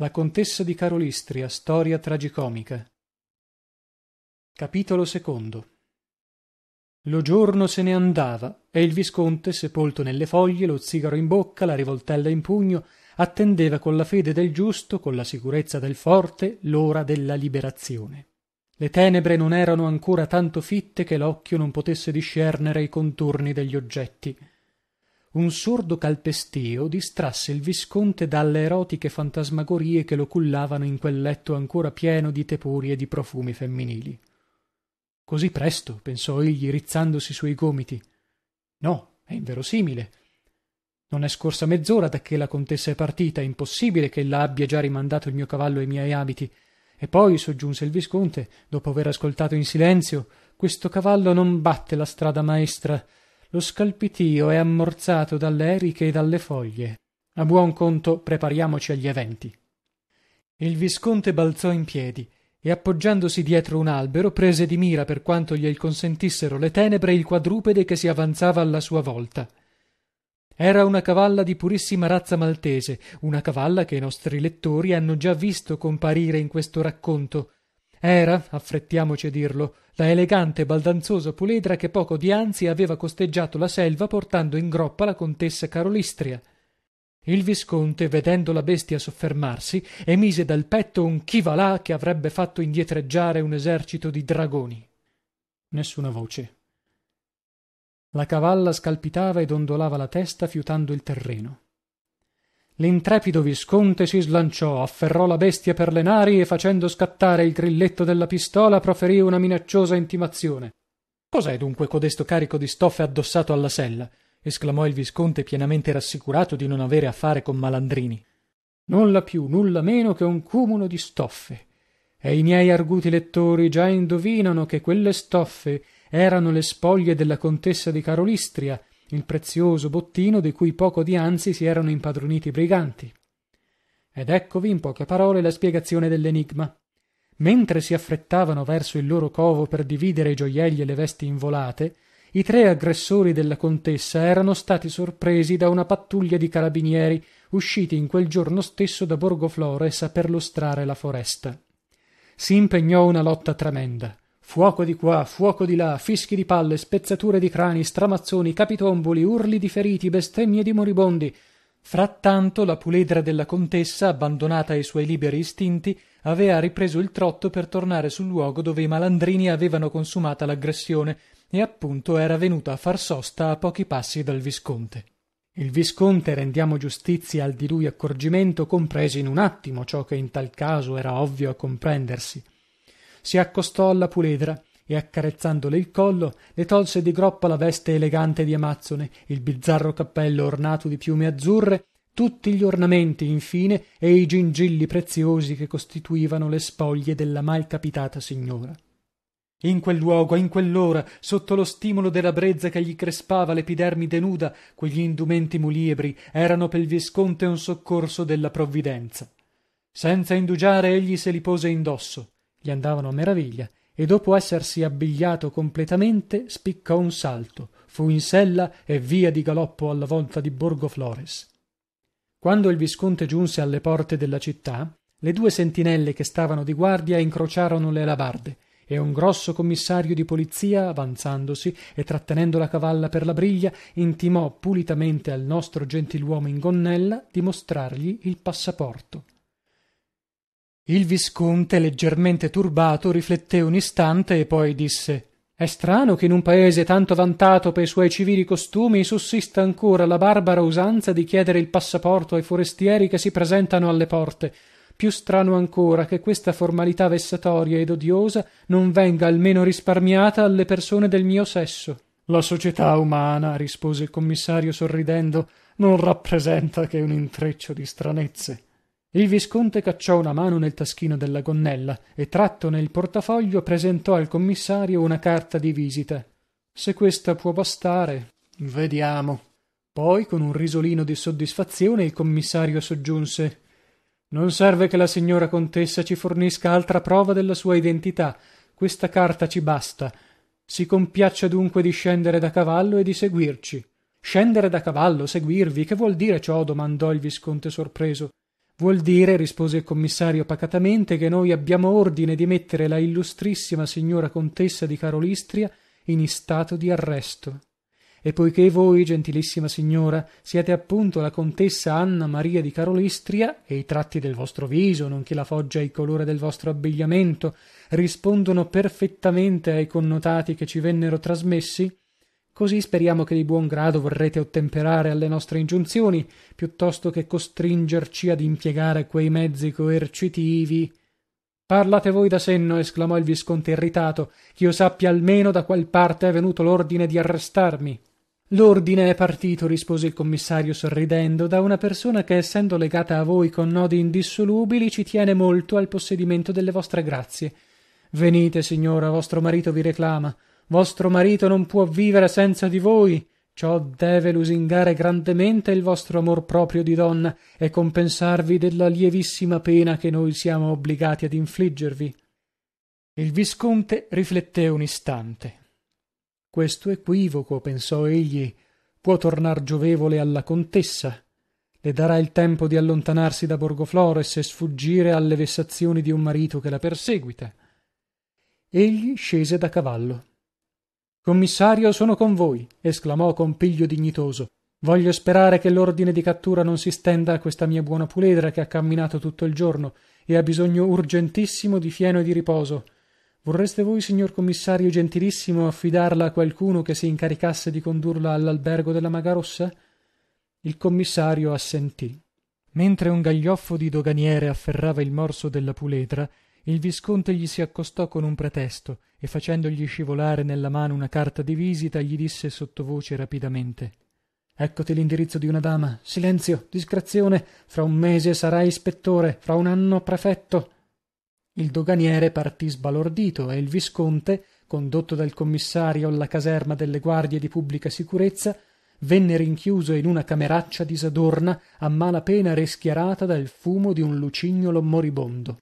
la contessa di karolystria storia tragicomica capitolo secondo lo giorno se ne andava e il visconte sepolto nelle foglie lo zigaro in bocca la rivoltella in pugno attendeva colla fede del giusto colla sicurezza del forte l'ora della liberazione le tenebre non erano ancora tanto fitte che l'occhio non potesse discernere i contorni degli oggetti un sordo calpestìo distrasse il visconte dalle erotiche fantasmagorie che lo cullavano in quel letto ancora pieno di tepori e di profumi femminili così presto pensò egli rizzandosi sui gomiti no è inverosimile non è scorsa mezz'ora da che la contessa è partita impossibile ch'ella abbia già rimandato il mio cavallo e i miei abiti e poi soggiunse il visconte dopo aver ascoltato in silenzio questo cavallo non batte la strada maestra lo scalpitìo è ammorzato dalle eriche e dalle foglie a buon conto prepariamoci agli eventi il visconte balzò in piedi e appoggiandosi dietro un albero prese di mira per quanto gliel consentissero le tenebre il quadrupede che si avanzava alla sua volta era una cavalla di purissima razza maltese una cavalla che i nostri lettori hanno già visto comparire in questo racconto era affrettiamoci a dirlo la elegante baldanzosa puledra che poco dianzi aveva costeggiato la selva portando in groppa la contessa karolystria il visconte vedendo la bestia soffermarsi emise dal petto un chi va là che avrebbe fatto indietreggiare un esercito di dragoni nessuna voce la cavalla scalpitava e dondolava la testa fiutando il terreno l'intrepido visconte si slanciò afferrò la bestia per le nari e facendo scattare il grilletto della pistola proferì una minacciosa intimazione cos'è dunque codesto carico di stoffe addossato alla sella esclamò il visconte pienamente rassicurato di non avere a fare con malandrini nulla più nulla meno che un cumulo di stoffe e i miei arguti lettori già indovinano che quelle stoffe erano le spoglie della contessa di karolystria il prezioso bottino di cui poco dianzi si erano impadroniti i briganti ed eccovi in poche parole la spiegazione dell'enigma mentre si affrettavano verso il loro covo per dividere i gioielli e le vesti involate i tre aggressori della contessa erano stati sorpresi da una pattuglia di carabinieri usciti in quel giorno stesso da borgoflores a perlustrare la foresta si impegnò una lotta tremenda fuoco di qua fuoco di là fischi di palle spezzature di crani stramazzoni capitomboli urli di feriti bestemmie di moribondi frattanto la puledra della contessa abbandonata ai suoi liberi istinti avea ripreso il trotto per tornare sul luogo dove i malandrini avevano consumata l'aggressione e appunto era venuta a far sosta a pochi passi dal visconte il visconte rendiamo giustizia al di lui accorgimento comprese in un attimo ciò che in tal caso era ovvio a comprendersi si accostò alla puledra e accarezzandole il collo le tolse di groppa la veste elegante di amazzone il bizzarro cappello ornato di piume azzurre tutti gli ornamenti infine e i gingilli preziosi che costituivano le spoglie della mal capitata signora in quel luogo in quell'ora sotto lo stimolo della brezza che gli crespava l'epidermide nuda, quegli indumenti muliebri erano pel visconte un soccorso della provvidenza senza indugiare egli se li pose indosso gli andavano a meraviglia e dopo essersi abbigliato completamente spiccò un salto fu in sella e via di galoppo alla volta di borgoflores quando il visconte giunse alle porte della città le due sentinelle che stavano di guardia incrociarono le alabarde e un grosso commissario di polizia avanzandosi e trattenendo la cavalla per la briglia intimò pulitamente al nostro gentiluomo in gonnella di mostrargli il passaporto il visconte leggermente turbato rifletté un istante e poi disse è strano che in un paese tanto vantato pei suoi civili costumi sussista ancora la barbara usanza di chiedere il passaporto ai forestieri che si presentano alle porte più strano ancora che questa formalità vessatoria ed odiosa non venga almeno risparmiata alle persone del mio sesso la società umana rispose il commissario sorridendo non rappresenta che un intreccio di stranezze il visconte cacciò una mano nel taschino della gonnella e tratto nel portafoglio presentò al commissario una carta di visita se questa può bastare vediamo poi con un risolino di soddisfazione il commissario soggiunse non serve che la signora contessa ci fornisca altra prova della sua identità questa carta ci basta si compiaccia dunque di scendere da cavallo e di seguirci scendere da cavallo seguirvi che vuol dire ciò domandò il visconte sorpreso vuol dire rispose il commissario pacatamente che noi abbiamo ordine di mettere la illustrissima signora contessa di karolystria in istato di arresto e poiché voi gentilissima signora siete appunto la contessa anna maria di karolystria e i tratti del vostro viso nonché la foggia e il colore del vostro abbigliamento rispondono perfettamente ai connotati che ci vennero trasmessi così speriamo che di buon grado vorrete ottemperare alle nostre ingiunzioni piuttosto che costringerci ad impiegare quei mezzi coercitivi parlate voi da senno esclamò il visconte irritato ch'io sappia almeno da qual parte è venuto l'ordine di arrestarmi l'ordine è partito rispose il commissario sorridendo da una persona che essendo legata a voi con nodi indissolubili ci tiene molto al possedimento delle vostre grazie venite signora vostro marito vi reclama vostro marito non può vivere senza di voi ciò deve lusingare grandemente il vostro amor proprio di donna e compensarvi della lievissima pena che noi siamo obbligati ad infliggervi il visconte rifletté un istante questo equivoco pensò egli può tornar giovevole alla contessa le darà il tempo di allontanarsi da borgoflores e sfuggire alle vessazioni di un marito che la perseguita egli scese da cavallo commissario sono con voi esclamò con piglio dignitoso voglio sperare che l'ordine di cattura non si stenda a questa mia buona puledra che ha camminato tutto il giorno e ha bisogno urgentissimo di fieno e di riposo vorreste voi signor commissario gentilissimo affidarla a qualcuno che si incaricasse di condurla all'albergo della maga-rossa il commissario assentì mentre un gaglioffo di doganiere afferrava il morso della puledra il visconte gli si accostò con un pretesto e facendogli scivolare nella mano una carta di visita gli disse sottovoce rapidamente eccoti l'indirizzo di una dama silenzio discrezione fra un mese sarai ispettore fra un anno prefetto il doganiere partì sbalordito e il visconte condotto dal commissario alla caserma delle guardie di pubblica sicurezza venne rinchiuso in una cameraccia disadorna a mala pena rischiarata dal fumo di un lucignolo moribondo